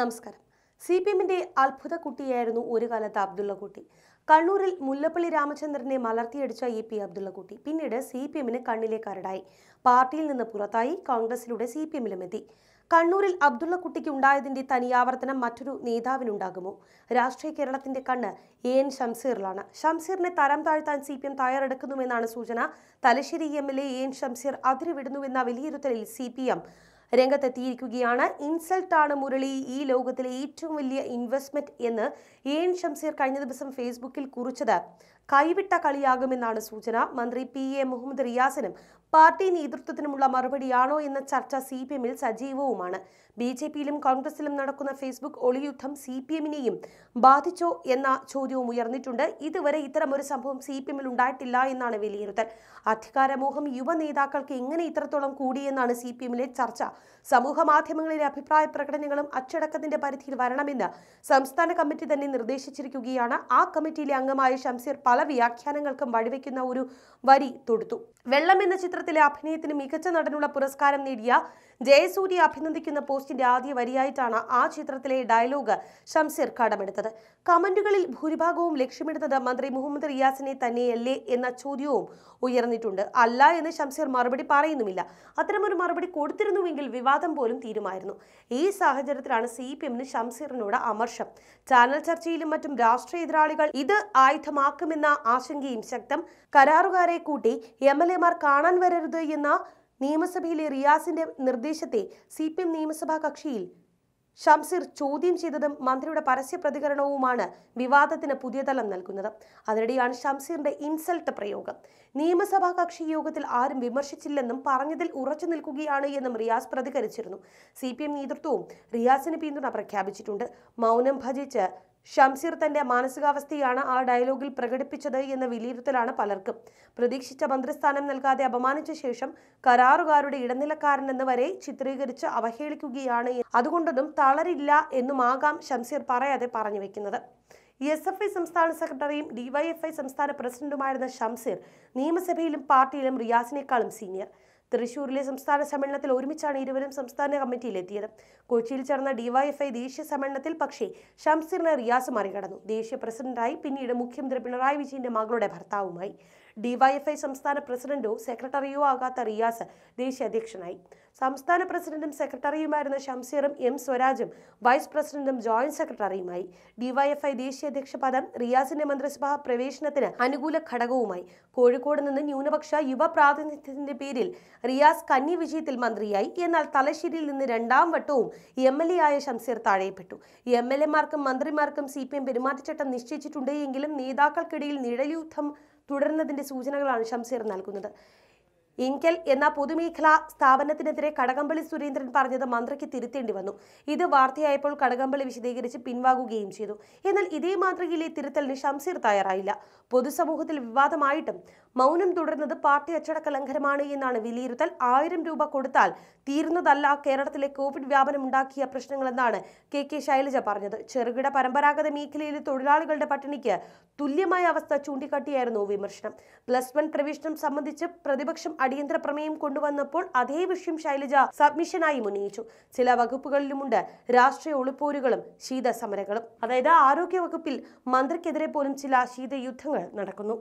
നമസ്കാരം C P എമ്മിന്റെ അത്ഭുത കുട്ടിയായിരുന്നു ഒരു കാലത്ത് അബ്ദുള്ള കുട്ടി കണ്ണൂരിൽ മുല്ലപ്പള്ളി രാമചന്ദ്രനെ മലർത്തിയടിച്ച ഇ പി അബ്ദുള്ളക്കുട്ടി പിന്നീട് സി പി എമ്മിന് കണ്ണിലെ കരടായി പാർട്ടിയിൽ നിന്ന് പുറത്തായി കോൺഗ്രസിലൂടെ സി പി എത്തി കണ്ണൂരിൽ അബ്ദുള്ളക്കുട്ടിക്ക് ഉണ്ടായതിന്റെ തനിയാവർത്തനം മറ്റൊരു നേതാവിനുണ്ടാകുമോ രാഷ്ട്രീയ കേരളത്തിന്റെ കണ്ണ് എ എൻ ഷംസീറിലാണ് ഷംസീറിനെ തരം താഴ്ത്താൻ സി പി എം തയ്യാറെടുക്കുന്നുവെന്നാണ് സൂചന Thalassery M L A N Shamseer അതിരുവിടുന്നുവെന്ന വിലയിരുത്തലിൽ സി പി എം രംഗത്തെത്തിയിരിക്കുകയാണ് ഇൻസൾട്ടാണ് മുരളി ഈ ലോകത്തിലെ ഏറ്റവും വലിയ ഇൻവെസ്റ്റ്മെന്റ് എന്ന് എൻ ഷംസീർ കഴിഞ്ഞ ദിവസം ഫേസ്ബുക്കിൽ കുറിച്ചത് കൈവിട്ട കളിയാകുമെന്നാണ് സൂചന മന്ത്രി പി എ മുഹമ്മദ് റിയാസിനും പാർട്ടി നേതൃത്വത്തിനുമുള്ള മറുപടിയാണോ എന്ന ചർച്ച സി പി എമ്മിൽ സജീവവുമാണ് ബി ജെ പിയിലും കോൺഗ്രസിലും നടക്കുന്ന ഫേസ്ബുക്ക് ഒളിയുദ്ധം സി പി എമ്മിനെയും ബാധിച്ചോ എന്ന ചോദ്യവും ഉയർന്നിട്ടുണ്ട് ഇതുവരെ ഇത്തരം ഒരു സംഭവം സി പി എമ്മിൽ ഉണ്ടായിട്ടില്ല എന്നാണ് വിലയിരുത്തൽ അധികാരമോഹം യുവ നേതാക്കൾക്ക് എങ്ങനെ ഇത്രത്തോളം കൂടിയെന്നാണ് സി പി എമ്മിലെ ചർച്ച സമൂഹ മാധ്യമങ്ങളിലെ അഭിപ്രായ പ്രകടനങ്ങളും അച്ചടക്കത്തിന്റെ പരിധിയിൽ വരണമെന്ന് സംസ്ഥാന കമ്മിറ്റി തന്നെ നിർദ്ദേശിച്ചിരിക്കുകയാണ് ആ കമ്മിറ്റിയിലെ അംഗമായ ഷംസീർ പാൽ പല വ്യാഖ്യാനങ്ങൾക്കും വഴിവെക്കുന്ന ഒരു വരി തൊടുത്തു വെള്ളം എന്ന ചിത്രത്തിലെ അഭിനയത്തിന് മികച്ച നടനുള്ള പുരസ്കാരം നേടിയ ജയസൂര്യ അഭിനന്ദിക്കുന്ന പോസ്റ്റിന്റെ ആദ്യ വരിയായിട്ടാണ് ആ ചിത്രത്തിലെ ഡയലോഗ് ഷംസീർ കടമെടുത്തത് കമന്റുകളിൽ ഭൂരിഭാഗവും ലക്ഷ്യമിടുന്നത് മന്ത്രി മുഹമ്മദ് റിയാസിനെ തന്നെയല്ലേ എന്ന ചോദ്യവും ഉയർന്നിട്ടുണ്ട് അല്ല എന്ന് ഷംസീർ മറുപടി പറയുന്നുമില്ല അത്തരമൊരു മറുപടി കൊടുത്തിരുന്നുവെങ്കിൽ വിവാദം പോലും തീരുമായിരുന്നു ഈ സാഹചര്യത്തിലാണ് സി പി എമ്മിന് ഷംസീറിനോട് അമർഷം ചാനൽ ചർച്ചയിലും മറ്റും രാഷ്ട്രീയ എതിരാളികൾ ഇത് ആയുധമാക്കുമെന്ന എന്ന ആശങ്കയും ശക്തം കരാറുകാരെ കൂട്ടി എം എൽ മാർ കാണാൻ വരരുത് എന്ന നിയമസഭയിലെ റിയാസിന്റെ നിർദ്ദേശത്തെ സി പി എം നിയമസഭാ കക്ഷിയിൽ ഷംസീർ ചോദ്യം ചെയ്തതും മന്ത്രിയുടെ പരസ്യ പ്രതികരണവുമാണ് വിവാദത്തിന് പുതിയ തലം നൽകുന്നത് അതിനിടെയാണ് ഷംസീറിന്റെ ഇൻസൾട്ട് പ്രയോഗം നിയമസഭാ കക്ഷി യോഗത്തിൽ ആരും വിമർശിച്ചില്ലെന്നും പറഞ്ഞതിൽ ഉറച്ചു നിൽക്കുകയാണ് എന്നും റിയാസ് പ്രതികരിച്ചിരുന്നു സി പി എം നേതൃത്വവും റിയാസിന് പിന്തുണ പ്രഖ്യാപിച്ചിട്ടുണ്ട് മൗനം ഭജിച്ച് ഷംസീർ തന്റെ മാനസികാവസ്ഥയാണ് ആ ഡയലോഗിൽ പ്രകടിപ്പിച്ചത് എന്ന വിലയിരുത്തലാണ് പലർക്കും പ്രതീക്ഷിച്ച മന്ത്രിസ്ഥാനം നൽകാതെ അപമാനിച്ച ശേഷം കരാറുകാരുടെ ഇടനിലക്കാരനെന്ന് വരെ ചിത്രീകരിച്ച് അവഹേളിക്കുകയാണ് അതുകൊണ്ടൊന്നും തളരില്ല എന്നുമാകാം ഷംസീർ പറയാതെ പറഞ്ഞു വെക്കുന്നത് എസ് എഫ് ഐ സംസ്ഥാന സെക്രട്ടറിയും ഡിവൈഎഫ്ഐ സംസ്ഥാന പ്രസിഡന്റുമായിരുന്ന ഷംസീർ നിയമസഭയിലും പാർട്ടിയിലും റിയാസിനേക്കാളും സീനിയർ തൃശൂരിലെ സംസ്ഥാന സമ്മേളനത്തിൽ ഒരുമിച്ചാണ് ഇരുവരും സംസ്ഥാന കമ്മിറ്റിയിലെത്തിയത് കൊച്ചിയിൽ ചേർന്ന ഡിവൈഎഫ്ഐ ദേശീയ സമ്മേളനത്തിൽ പക്ഷേ ഷംസീറിനെ റിയാസ് മറികടന്നു ദേശീയ പ്രസിഡന്റായി പിന്നീട് മുഖ്യമന്ത്രി പിണറായി വിജയന്റെ മകളുടെ ഭർത്താവുമായി ഡിവൈഎഫ്ഐ സംസ്ഥാന പ്രസിഡന്റോ സെക്രട്ടറിയോ ആകാത്ത റിയാസ് ദേശീയ അധ്യക്ഷനായി സംസ്ഥാന പ്രസിഡന്റും സെക്രട്ടറിയുമായിരുന്ന ഷംസീറും എം സ്വരാജും വൈസ് പ്രസിഡന്റും ജോയിന്റ് സെക്രട്ടറിയുമായി ഡിവൈഎഫ്ഐ ദേശീയ അധ്യക്ഷ പദം റിയാസിന്റെ മന്ത്രിസഭാ പ്രവേശനത്തിന് അനുകൂല ഘടകവുമായി കോഴിക്കോട് നിന്ന് ന്യൂനപക്ഷ യുവ പ്രാതിനിധ്യത്തിന്റെ പേരിൽ റിയാസ് കന്നി വിജയത്തിൽ മന്ത്രിയായി എന്നാൽ തലശ്ശേരിയിൽ നിന്ന് രണ്ടാം വട്ടവും എം എൽ എ ആയ ഷംസീർ താഴെപ്പെട്ടു എം എൽ എമാർക്കും മന്ത്രിമാർക്കും സി പി എം പെരുമാറ്റച്ചട്ടം നിശ്ചയിച്ചിട്ടുണ്ടെങ്കിലും നേതാക്കൾക്കിടയിൽ നിഴലിയുദ്ധം തുടരുന്നതിന്റെ സൂചനകളാണ് ഷംസീർ നൽകുന്നത് ഇൻകെൽ എന്ന പൊതുമേഖലാ സ്ഥാപനത്തിനെതിരെ കടകംപള്ളി സുരേന്ദ്രൻ പറഞ്ഞത് മന്ത്രിക്ക് തിരുത്തേണ്ടി വന്നു ഇത് വാർത്തയായപ്പോൾ കടകംപള്ളി വിശദീകരിച്ച് പിൻവാകുകയും ചെയ്തു എന്നാൽ ഇതേ മാതൃകയിലെ തിരുത്തലിന് ഷംസീർ തയ്യാറായില്ല പൊതുസമൂഹത്തിൽ വിവാദമായിട്ടും മൗനം തുടരുന്നത് പാർട്ടി അച്ചടക്ക ലംഘനമാണ് എന്നാണ് വിലയിരുത്തൽ ആയിരം രൂപ കൊടുത്താൽ തീർന്നതല്ല കേരളത്തിലെ കോവിഡ് വ്യാപനം ഉണ്ടാക്കിയ പ്രശ്നങ്ങളെന്നാണ് കെ കെ ശൈലജ പറഞ്ഞത് ചെറുകിട പരമ്പരാഗത മേഖലയിലെ തൊഴിലാളികളുടെ പട്ടിണിക്ക് തുല്യമായ അവസ്ഥ ചൂണ്ടിക്കാട്ടിയായിരുന്നു വിമർശനം പ്ലസ് വൺ പ്രവേശനം സംബന്ധിച്ച് പ്രതിപക്ഷം അടിയന്തര പ്രമേയം കൊണ്ടുവന്നപ്പോൾ അതേ വിഷയം ശൈലജ സബ്മിഷനായി ഉന്നയിച്ചു ചില വകുപ്പുകളിലുമുണ്ട് രാഷ്ട്രീയ ഒളിപ്പോരുകളും ശീത സമരങ്ങളും അതായത് ആരോഗ്യ വകുപ്പിൽ മന്ത്രിക്കെതിരെ പോലും ചില ശീതയുദ്ധങ്ങൾ നടക്കുന്നു